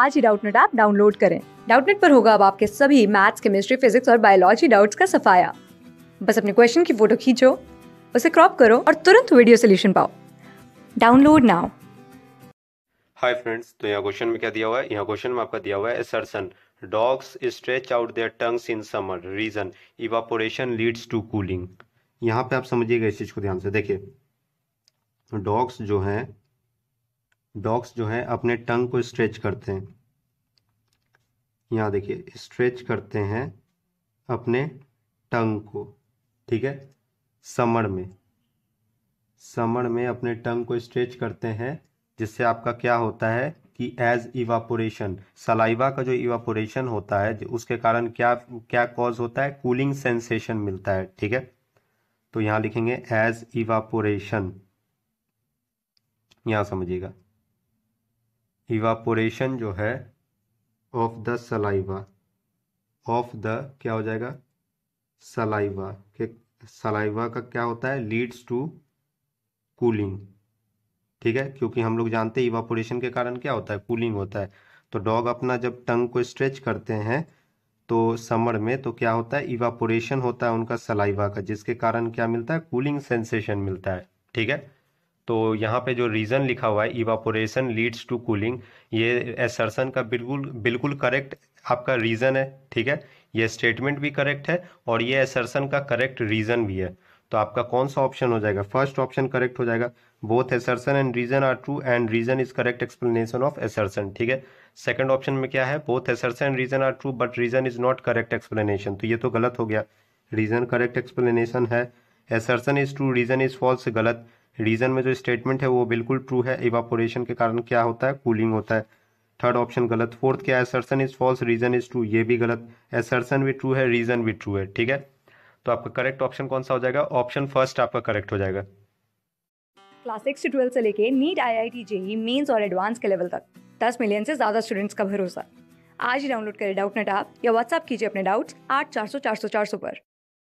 आज ही Doubtnut app download करें डाउटनेट पर होगा अब आपके सभी मैथ्स केमिस्ट्री फिजिक्स और बायोलॉजी डाउट्स का सफाया बस अपने क्वेश्चन की फोटो खींचो उसे क्रॉप करो और तुरंत वीडियो सोल्यूशन पाओ डाउनलोड नाउ हाय फ्रेंड्स तो यहाँ क्वेश्चन में क्या दिया हुआ है यहाँ क्वेश्चन में आपका दिया हुआ है assertion dogs stretch out their tongues in summer reason evaporation leads to cooling यहाँ पे आप समझिएगा इस चीज को ध्यान से देखिए डॉग्स जो हैं डॉग्स जो हैं अपने टंग को स्ट्रेच करते हैं यहाँ देखिए स्ट्रेच करते हैं अपने टंग को ठीक है समर में समर में अपने टंग को स्ट्रेच करते हैं जिससे आपका क्या होता है कि एज इवापोरेशन सलाइवा का जो इवापोरेशन होता है उसके कारण क्या क्या कॉज होता है कूलिंग सेंसेशन मिलता है ठीक है तो यहां लिखेंगे एज इवापोरेशन यहां समझिएगा इवापोरेशन जो है of the saliva of the क्या हो जाएगा सलाइवा के सलाइवा का क्या होता है लीड्स टू कूलिंग ठीक है क्योंकि हम लोग जानते हैं इवापोरेशन के कारण क्या होता है कूलिंग होता है तो डॉग अपना जब टंग को स्ट्रेच करते हैं तो समर में तो क्या होता है इवापोरेशन होता है उनका सलाइवा का जिसके कारण क्या मिलता है कूलिंग सेंसेशन मिलता है ठीक है तो यहाँ पे जो रीज़न लिखा हुआ है इवापोरेशन लीड्स टू कूलिंग ये एसर्सन का बिल्कुल बिल्कुल करेक्ट आपका रीज़न है ठीक है ये स्टेटमेंट भी करेक्ट है और ये एसर्सन का करेक्ट रीज़न भी है तो आपका कौन सा ऑप्शन हो जाएगा फर्स्ट ऑप्शन करेक्ट हो जाएगा both assertion and reason are true and reason is correct explanation of assertion ठीक है सेकंड ऑप्शन में क्या है both assertion and reason are true but reason is not correct explanation तो ये तो गलत हो गया रीजन करेक्ट एक्सप्लेनेशन है assertion is true reason is false गलत रीजन में जो स्टेटमेंट है वो बिल्कुल ट्रू है इवापोरेशन के कारण क्या होता है कूलिंग होता है थर्ड ऑप्शन गलत फोर्थ क्या है assertion is false reason is true ये भी गलत असर्सन भी ट्रू है रीजन भी ट्रू है ठीक है तो आपका करेक्ट ऑप्शन कौन सा हो जाएगा ऑप्शन फर्स्ट आपका करेक्ट हो जाएगा क्लास सिक्स से ट्वेल्व से लेके NEET I I T JEE mains और एडवांस के लेवल तक दस मिलियन से ज्यादा स्टूडेंट्स का भरोसा आज ही डाउनलोड करें डाउट नेट आप या व्हाट्सअप कीजिए अपने डाउट्स आठ चार सौ चार सौ चार सौ पर